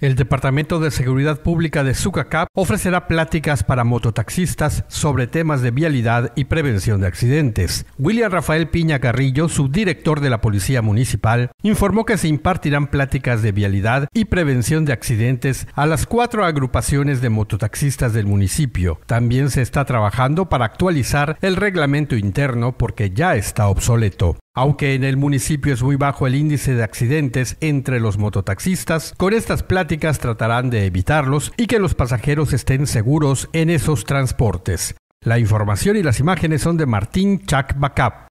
El Departamento de Seguridad Pública de Zucacap ofrecerá pláticas para mototaxistas sobre temas de vialidad y prevención de accidentes. William Rafael Piña Carrillo, subdirector de la Policía Municipal, informó que se impartirán pláticas de vialidad y prevención de accidentes a las cuatro agrupaciones de mototaxistas del municipio. También se está trabajando para actualizar el reglamento interno porque ya está obsoleto. Aunque en el municipio es muy bajo el índice de accidentes entre los mototaxistas, con estas pláticas tratarán de evitarlos y que los pasajeros estén seguros en esos transportes. La información y las imágenes son de Martín Chac Bacap.